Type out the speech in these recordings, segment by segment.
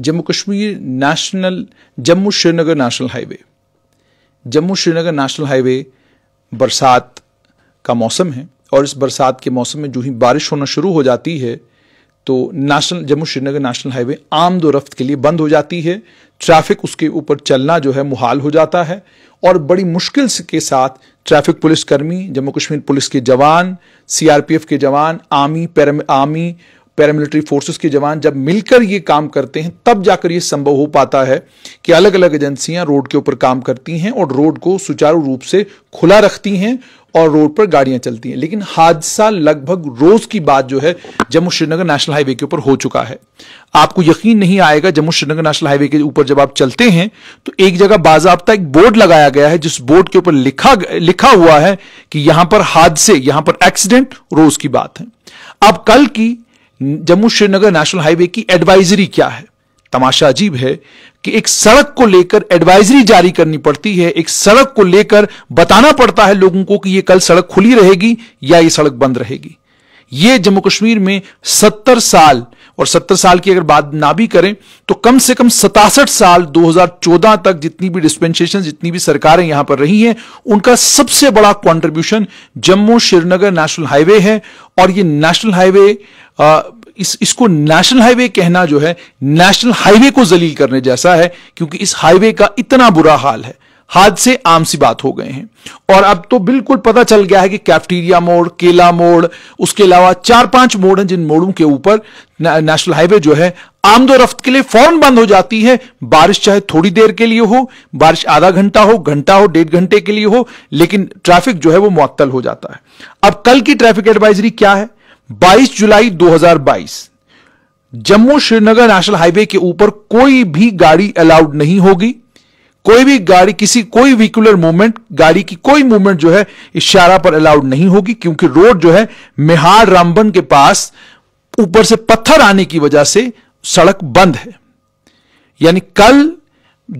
Jammu Kashmir national Jammu Srinagar national highway Jammu Srinagar national highway बरसात का मौसम है और इस बरसात के मौसम में जो ही बारिश होना शुरू हो जाती है तो national Jammu Srinagar national highway आम दो रफ्त के लिए बंद हो जाती है ट्रैफिक उसके ऊपर चलना जो है मुहाल हो जाता है और बड़ी मुश्किल के साथ ट्रैफिक पुलिसकर्मी जम्मू कश्मीर पुलिस के जवान सीआरपीएफ के जवान army para army paramilitary forces के जवान जब मिलकर ये काम करते हैं तब जाकर ये संभव हो पाता है कि अलग अलग एजेंसियां रोड के ऊपर काम करती हैं और रोड को सुचारू रूप से खुला रखती हैं और रोड पर गाड़ियां चलती हैं लेकिन हादसा लगभग रोज की बात जो है जम्मू श्रीनगर नेशनल हाईवे के ऊपर हो चुका है आपको यकीन नहीं आएगा जम्मू श्रीनगर नेशनल हाईवे के ऊपर जब आप चलते हैं तो एक जगह बाजाबता एक बोर्ड लगाया गया है जिस बोर्ड के ऊपर लिखा लिखा हुआ है कि यहां पर हादसे यहां पर एक्सीडेंट रोज की बात है अब कल की जम्मू श्रीनगर नेशनल हाईवे की एडवाइजरी क्या है तमाशा अजीब है कि एक सड़क को लेकर एडवाइजरी जारी करनी पड़ती है एक सड़क को लेकर बताना पड़ता है लोगों को कि यह कल सड़क खुली रहेगी या यह सड़क बंद रहेगी ये जम्मू कश्मीर में सत्तर साल और सत्तर साल की अगर बात ना भी करें तो कम से कम सतासठ साल 2014 तक जितनी भी डिस्पेंसेशन जितनी भी सरकारें यहां पर रही हैं उनका सबसे बड़ा contribution Jammu Srinagar national highway है और ये नेशनल हाईवे इस इसको नेशनल हाईवे कहना जो है नेशनल हाईवे को जलील करने जैसा है क्योंकि इस हाईवे का इतना बुरा हाल है हादसे आम सी बात हो गए हैं और अब तो बिल्कुल पता चल गया है कि कैफ्टीरिया मोड़ केला मोड़ उसके अलावा चार पांच मोड़ हैं जिन मोड़ों के ऊपर नेशनल हाईवे जो है आमदोरफ्त रफ्त के लिए फौरन बंद हो जाती है बारिश चाहे थोड़ी देर के लिए हो बारिश आधा घंटा हो घंटा हो डेढ़ घंटे के लिए हो लेकिन ट्रैफिक जो है वो मुअत्तल हो जाता है अब कल की ट्रैफिक एडवाइजरी क्या है 22 जुलाई 2022 जम्मू श्रीनगर नेशनल हाईवे के ऊपर कोई भी गाड़ी अलाउड नहीं होगी कोई भी गाड़ी किसी कोई व्हीकुलर मूवमेंट गाड़ी की कोई मूवमेंट जो है इशारा पर अलाउड नहीं होगी क्योंकि रोड जो है मेहार रामबन के पास ऊपर से पत्थर आने की वजह से सड़क बंद है यानी कल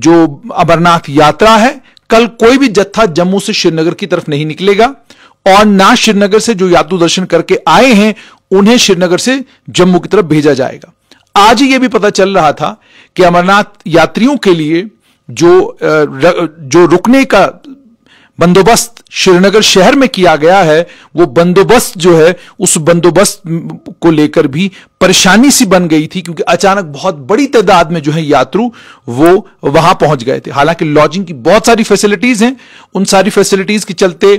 जो अमरनाथ यात्रा है कल कोई भी जत्था जम्मू से श्रीनगर की तरफ नहीं निकलेगा और ना श्रीनगर से जो यात्रु दर्शन करके आए हैं उन्हें श्रीनगर से जम्मू की तरफ भेजा जाएगा आज ही यह भी पता चल रहा था कि अमरनाथ यात्रियों के लिए जो जो रुकने का बंदोबस्त श्रीनगर शहर में किया गया है वो बंदोबस्त जो है उस बंदोबस्त को लेकर भी परेशानी सी बन गई थी क्योंकि अचानक बहुत बड़ी तादाद में जो है यात्रु वो वहां पहुंच गए थे हालांकि लॉजिंग की बहुत सारी फैसिलिटीज हैं उन सारी फैसिलिटीज के चलते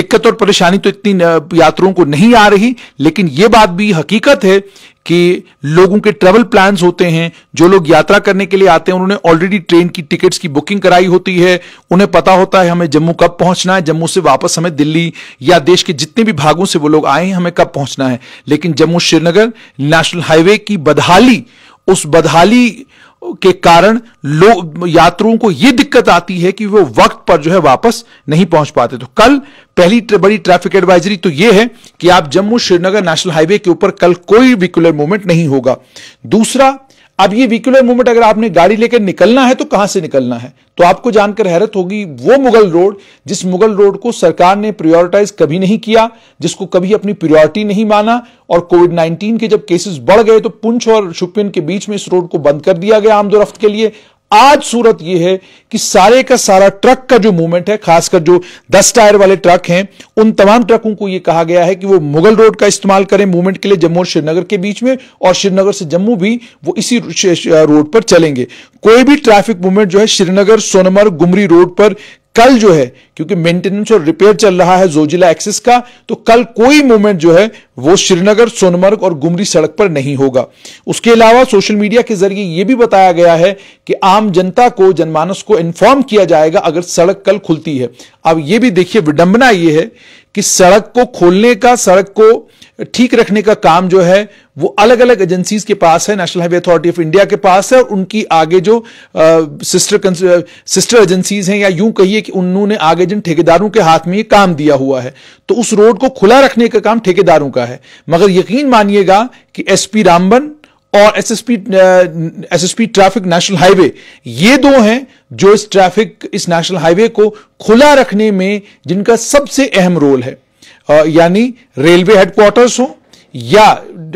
दिक्कत और परेशानी तो इतनी यात्रुओं को नहीं आ रही लेकिन ये बात भी हकीकत है कि लोगों के ट्रेवल प्लान होते हैं जो लोग यात्रा करने के लिए आते हैं उन्होंने ऑलरेडी ट्रेन की टिकट्स की बुकिंग कराई होती है उन्हें पता होता है हमें जम्मू कब पहुंचना है जम्मू से वापस हमें दिल्ली या देश के जितने भी भागों से वो लोग आए हैं हमें कब पहुंचना है लेकिन जम्मू श्रीनगर नेशनल हाईवे की बदहाली उस बदहाली के कारण लोग यात्रुओं को यह दिक्कत आती है कि वो वक्त पर जो है वापस नहीं पहुंच पाते तो कल पहली बड़ी ट्रैफिक एडवाइजरी तो यह है कि आप जम्मू श्रीनगर नेशनल हाईवे के ऊपर कल कोई विकुलर मूवमेंट नहीं होगा दूसरा अब ये व्हीकुलर मूवमेंट अगर आपने गाड़ी लेकर निकलना है तो कहां से निकलना है तो आपको जानकर हैरत होगी वो मुगल रोड जिस मुगल रोड को सरकार ने प्रायोरिटाइज कभी नहीं किया जिसको कभी अपनी प्रायोरिटी नहीं माना और कोविड 19 के जब केसेस बढ़ गए तो पुंछ और शुपियन के बीच में इस रोड को बंद कर दिया गया आमदोरफ्त के लिए आज सूरत यह है कि सारे का सारा ट्रक का जो मूवमेंट है खासकर जो दस टायर वाले ट्रक हैं उन तमाम ट्रकों को यह कहा गया है कि वो मुगल रोड का इस्तेमाल करें मूवमेंट के लिए जम्मू और श्रीनगर के बीच में और श्रीनगर से जम्मू भी वो इसी रोड पर चलेंगे कोई भी ट्रैफिक मूवमेंट जो है श्रीनगर सोनमर गुमरी रोड पर कल जो है क्योंकि मेंटेनेंस और रिपेयर चल रहा है जोजिला एक्सिस का तो कल कोई मूवमेंट जो है वो श्रीनगर सोनमर्ग और गुमरी सड़क पर नहीं होगा उसके अलावा सोशल मीडिया के जरिए यह भी बताया गया है कि आम जनता को जनमानस को इन्फॉर्म किया जाएगा अगर सड़क कल खुलती है अब यह भी देखिए विडंबना यह है कि सड़क को खोलने का सड़क को ठीक रखने का काम जो है वो अलग अलग एजेंसीज के पास है National Highway Authority of India के पास है और उनकी आगे जो आ, सिस्टर सिस्टर एजेंसीज हैं या यूं कहिए कि उन्होंने आगे एजेंट ठेकेदारों के हाथ में ये काम दिया हुआ है तो उस रोड को खुला रखने का काम ठेकेदारों का है मगर यकीन मानिएगा कि एसपी रामबन और SSP SSP traffic national highway ये दो हैं जो इस ट्रैफिक इस नेशनल हाईवे को खुला रखने में जिनका सबसे अहम रोल है यानी रेलवे हेडक्वार्टर्स हो या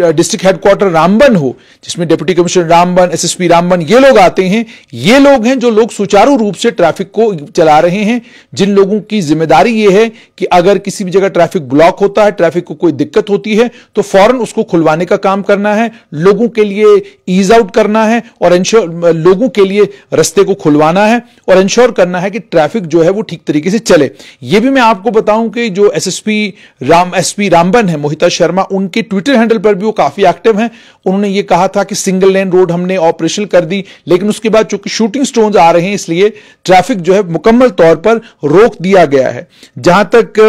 डिस्ट्रिक्ट हेडक्वार्टर रामबन हो जिसमें deputy commissioner Ramban SSP Ramban ये लोग आते हैं ये लोग हैं जो लोग सुचारू रूप से ट्रैफिक को चला रहे हैं जिन लोगों की जिम्मेदारी ये है कि अगर किसी भी जगह ट्रैफिक ब्लॉक होता है ट्रैफिक को कोई दिक्कत होती है तो फौरन उसको खुलवाने का काम करना है लोगों के लिए ईज आउट करना है और इंश्योर लोगों के लिए रस्ते को खुलवाना है और इंश्योर करना है कि ट्रैफिक जो है वो ठीक तरीके से चले ये भी मैं आपको बताऊं कि जो पी राम एसपी रामबन है मोहिता शर्मा उनके ट्विटर हैंडल पर भी वो काफी एक्टिव हैं उन्होंने ये कहा था कि सिंगल लेन रोड हमने ऑपरेशन कर दी लेकिन उसके बाद चूंकि शूटिंग स्टोन आ रहे हैं इसलिए ट्रैफिक जो है मुकम्मल तौर पर रोक दिया गया है जहां तक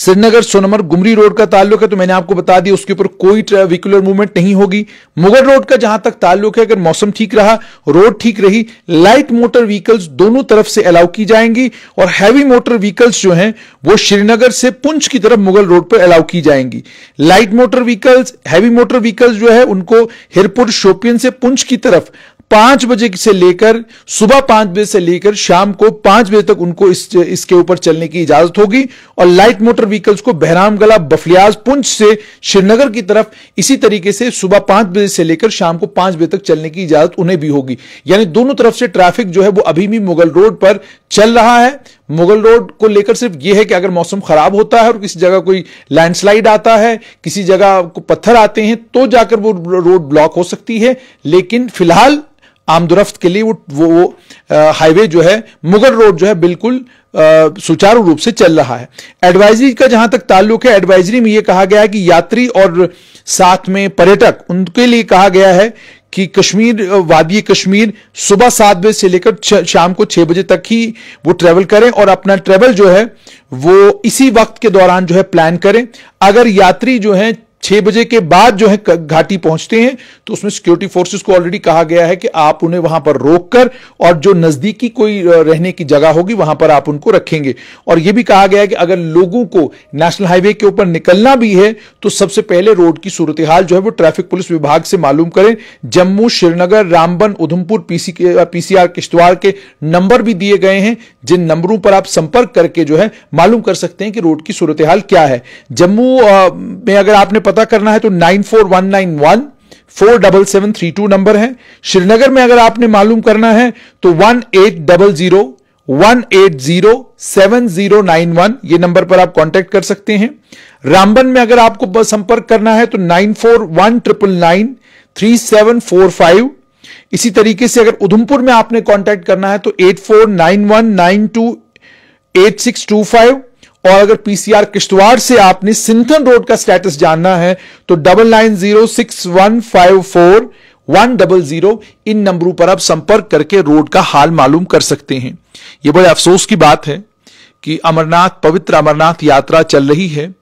श्रीनगर सोनमर गुमरी रोड का ताल्लुक है तो मैंने आपको बता दिया उसके ऊपर कोई व्हीकुलर मूवमेंट नहीं होगी मुगल रोड का जहां तक ताल्लुक है अगर मौसम ठीक रहा रोड ठीक रही लाइट मोटर व्हीकल्स दोनों तरफ से अलाउ की जाएंगी और हैवी मोटर व्हीकल्स जो हैं वो श्रीनगर से पुंछ की तरफ मुगल रोड पर अलाउ की जाएंगी light motor vehicles heavy motor vehicles जो है उनको हिरपुर शोपियन से पुंछ की तरफ पांच बजे से लेकर सुबह पांच बजे से लेकर शाम को पांच बजे तक उनको इस इसके ऊपर चलने की इजाजत होगी और लाइट मोटर व्हीकल्स को बहराम गला बफलियाज पुंछ से श्रीनगर की तरफ इसी तरीके से सुबह पांच बजे से लेकर शाम को पांच बजे तक चलने की इजाजत उन्हें भी होगी यानी दोनों तरफ से ट्रैफिक जो है वो अभी भी मुगल रोड पर चल रहा है मुगल रोड को लेकर सिर्फ यह है कि अगर मौसम खराब होता है और किसी जगह कोई लैंडस्लाइड आता है किसी जगह पत्थर आते हैं तो जाकर वो रोड ब्लॉक हो सकती है लेकिन फिलहाल आमदुरफ्त के लिए वो वो, वो हाईवे जो है मुगल रोड जो है बिल्कुल सुचारू रूप से चल रहा है एडवाइजरी का जहां तक ताल्लुक है एडवाइजरी में ये कहा गया है कि यात्री और साथ में पर्यटक उनके लिए कहा गया है कि कश्मीर वादी कश्मीर सुबह सात बजे से लेकर शाम को छह बजे तक ही वो ट्रेवल करें और अपना ट्रेवल जो है वो इसी वक्त के दौरान जो है प्लान करें अगर यात्री जो है छह बजे के बाद जो है घाटी पहुंचते हैं तो उसमें सिक्योरिटी फोर्सेस को ऑलरेडी कहा गया है कि आप उन्हें वहां पर रोककर और जो नजदीकी कोई रहने की जगह होगी वहां पर आप उनको रखेंगे और यह भी कहा गया है कि अगर लोगों को नेशनल हाईवे के ऊपर निकलना भी है तो सबसे पहले रोड की सूरत हाल जो है वो ट्रैफिक पुलिस विभाग से मालूम करें जम्मू श्रीनगर रामबन उधमपुर पीसी पीसीआर किश्तवाड़ के नंबर भी दिए गए हैं जिन नंबरों पर आप संपर्क करके जो है मालूम कर सकते हैं कि रोड की सूरत हाल क्या है जम्मू में अगर आपने पता करना है तो nine four one nine one four double seven three two नंबर है श्रीनगर में अगर आपने मालूम करना है तो one eight double zero one eight zero seven zero nine one ये नंबर पर आप कांटेक्ट कर सकते हैं रामबन में अगर आपको संपर्क करना है तो nine four one triple nine three seven four five इसी तरीके से अगर उधमपुर में आपने कांटेक्ट करना है तो eight four nine one nine two eight six two five और अगर पीसीआर किश्तवाड़ से आपने सिंथन रोड का स्टेटस जानना है तो double nine zero six one five four one double zero इन नंबरों पर आप संपर्क करके रोड का हाल मालूम कर सकते हैं यह बड़े अफसोस की बात है कि अमरनाथ पवित्र अमरनाथ यात्रा चल रही है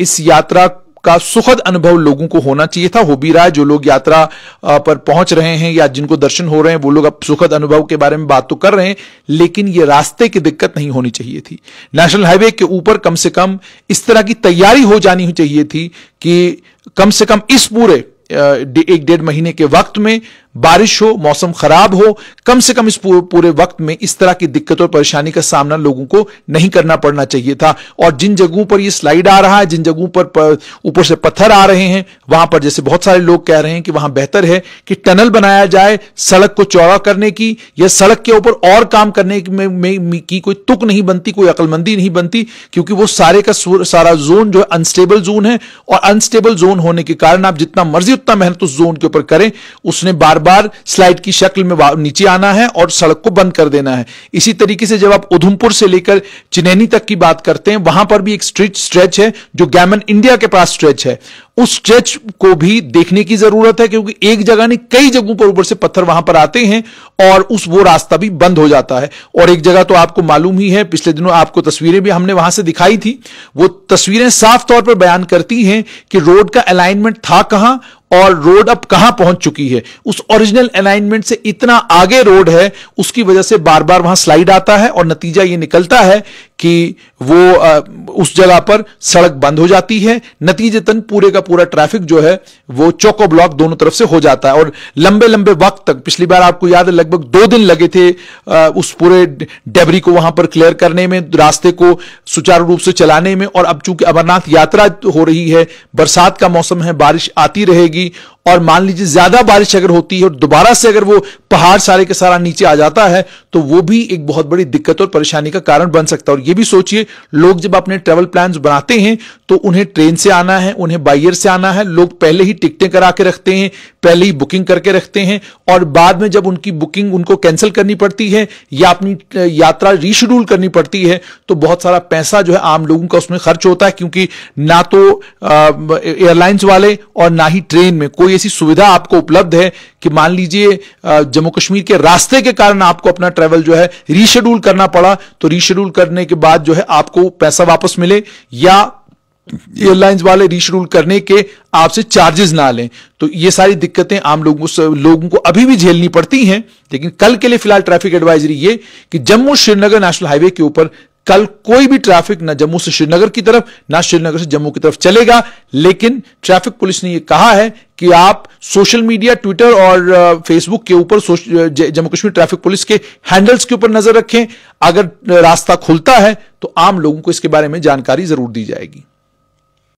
इस यात्रा का सुखद अनुभव लोगों को होना चाहिए था हो भी रहा है जो लोग यात्रा पर पहुंच रहे हैं या जिनको दर्शन हो रहे हैं वो लोग अब सुखद अनुभव के बारे में बात तो कर रहे हैं लेकिन ये रास्ते की दिक्कत नहीं होनी चाहिए थी नेशनल हाईवे के ऊपर कम से कम इस तरह की तैयारी हो जानी चाहिए थी कि कम से कम इस पूरे एक डेढ़ महीने के वक्त में बारिश हो मौसम खराब हो कम से कम इस पूरे वक्त में इस तरह की दिक्कत और परेशानी का सामना लोगों को नहीं करना पड़ना चाहिए था और जिन जगहों पर यह स्लाइड आ रहा है जिन जगहों पर ऊपर से पत्थर आ रहे हैं वहां पर जैसे बहुत सारे लोग कह रहे हैं कि वहां बेहतर है कि टनल बनाया जाए सड़क को चौड़ा करने की या सड़क के ऊपर और काम करने की, में, में, की कोई तुक नहीं बनती कोई अकलमंदी नहीं बनती क्योंकि वो सारे का सारा जोन जो है अनस्टेबल जोन है और अनस्टेबल जोन होने के कारण आप जितना मर्जी उतना मेहनत उस जोन के ऊपर करें उसने बार बार स्लाइड की शक्ल में नीचे आना है और सड़क को बंद कर देना है इसी तरीके से जब आप उधमपुर से लेकर चिनैनी तक की बात करते हैं वहां पर भी एक स्ट्रीट स्ट्रेच है जो गैमन इंडिया के पास स्ट्रेच है उस स्ट्रेच को भी देखने की जरूरत है क्योंकि एक जगह नहीं कई जगहों पर ऊपर से पत्थर वहां पर आते हैं और उस वो रास्ता भी बंद हो जाता है और एक जगह तो आपको मालूम ही है पिछले दिनों आपको तस्वीरें भी हमने वहां से दिखाई थी वो तस्वीरें साफ तौर पर बयान करती हैं कि रोड का अलाइनमेंट था कहां और रोड अब कहां पहुंच चुकी है उस ओरिजिनल अलाइनमेंट से इतना आगे रोड है उसकी वजह से बार बार वहां स्लाइड आता है और नतीजा यह निकलता है कि वो आ, उस जगह पर सड़क बंद हो जाती है नतीजतन पूरे का पूरा ट्रैफिक जो है वो चौको ब्लॉक दोनों तरफ से हो जाता है और लंबे लंबे वक्त तक पिछली बार आपको याद है लगभग दो दिन लगे थे आ, उस पूरे डेबरी को वहां पर क्लियर करने में रास्ते को सुचारू रूप से चलाने में और अब चूंकि अमरनाथ यात्रा हो रही है बरसात का मौसम है बारिश आती रहेगी और मान लीजिए ज्यादा बारिश अगर होती है और दोबारा से अगर वो पहाड़ सारे के सारा नीचे आ जाता है तो वो भी एक बहुत बड़ी दिक्कत और परेशानी का कारण बन सकता है और ये भी सोचिए लोग जब अपने ट्रेवल प्लान बनाते हैं तो उन्हें ट्रेन से आना है उन्हें बाइयर से आना है लोग पहले ही टिकटें करा के रखते हैं पहले ही बुकिंग करके रखते हैं और बाद में जब उनकी बुकिंग उनको कैंसिल करनी पड़ती है या अपनी यात्रा रीशेड्यूल करनी पड़ती है तो बहुत सारा पैसा जो है आम लोगों का उसमें खर्च होता है क्योंकि ना तो एयरलाइंस वाले और ना ही ट्रेन में कोई ऐसी सुविधा आपको उपलब्ध है कि मान लीजिए जम्मू कश्मीर के रास्ते के कारण आपको अपना ट्रेवल जो है रीशेड्यूल करना पड़ा तो रीशेड्यूल करने के बाद जो है आपको पैसा वापस मिले या एयरलाइंस वाले रीशेड्यूल करने के आपसे चार्जेस ना लें तो ये सारी दिक्कतें आम लोगों लोगों को अभी भी झेलनी पड़ती हैं लेकिन कल के लिए फिलहाल ट्रैफिक एडवाइजरी ये कि जम्मू श्रीनगर नेशनल हाईवे के ऊपर कल कोई भी ट्रैफिक ना जम्मू से श्रीनगर की तरफ ना श्रीनगर से जम्मू की तरफ चलेगा लेकिन ट्रैफिक पुलिस ने यह कहा है कि आप सोशल मीडिया ट्विटर और फेसबुक के ऊपर जम्मू कश्मीर ट्रैफिक पुलिस के हैंडल्स के ऊपर नजर रखें अगर रास्ता खुलता है तो आम लोगों को इसके बारे में जानकारी जरूर दी जाएगी